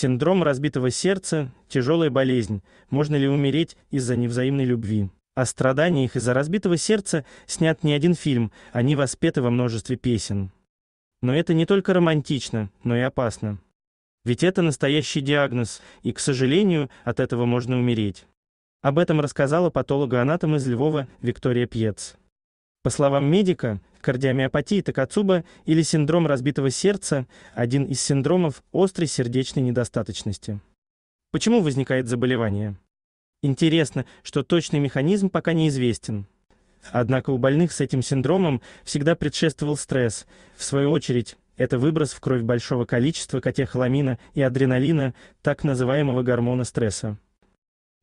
Синдром разбитого сердца – тяжелая болезнь. Можно ли умереть из-за невзаимной любви? О страданиях из-за разбитого сердца снят не один фильм, они воспеты во множестве песен. Но это не только романтично, но и опасно. Ведь это настоящий диагноз, и, к сожалению, от этого можно умереть. Об этом рассказала патологоанатом из Львова Виктория Пьец. По словам медика, Кардиомиопатии Такацуба или синдром разбитого сердца – один из синдромов острой сердечной недостаточности. Почему возникает заболевание? Интересно, что точный механизм пока неизвестен. Однако у больных с этим синдромом всегда предшествовал стресс. В свою очередь, это выброс в кровь большого количества катехоламина и адреналина, так называемого гормона стресса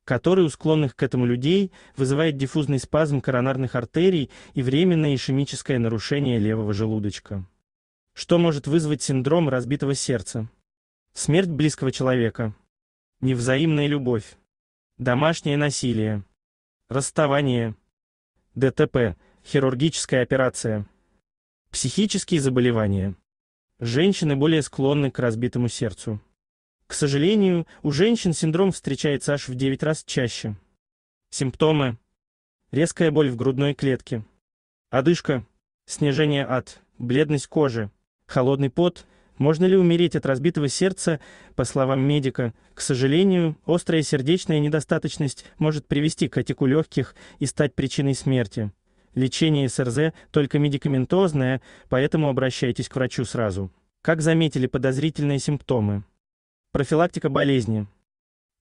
который у склонных к этому людей вызывает диффузный спазм коронарных артерий и временное ишемическое нарушение левого желудочка. Что может вызвать синдром разбитого сердца? Смерть близкого человека. Невзаимная любовь. Домашнее насилие. Расставание. ДТП. Хирургическая операция. Психические заболевания. Женщины более склонны к разбитому сердцу. К сожалению, у женщин синдром встречается аж в 9 раз чаще. Симптомы. Резкая боль в грудной клетке. Одышка. Снижение ад. Бледность кожи. Холодный пот. Можно ли умереть от разбитого сердца? По словам медика, к сожалению, острая сердечная недостаточность может привести к отеку легких и стать причиной смерти. Лечение СРЗ только медикаментозное, поэтому обращайтесь к врачу сразу. Как заметили подозрительные симптомы? Профилактика болезни.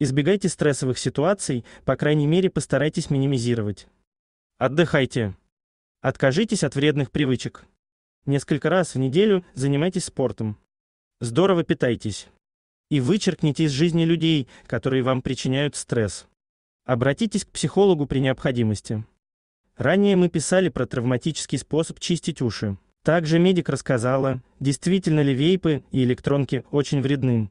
Избегайте стрессовых ситуаций, по крайней мере, постарайтесь минимизировать. Отдыхайте. Откажитесь от вредных привычек. Несколько раз в неделю занимайтесь спортом. Здорово питайтесь. И вычеркните из жизни людей, которые вам причиняют стресс. Обратитесь к психологу при необходимости. Ранее мы писали про травматический способ чистить уши. Также медик рассказала, действительно ли вейпы и электронки очень вредны.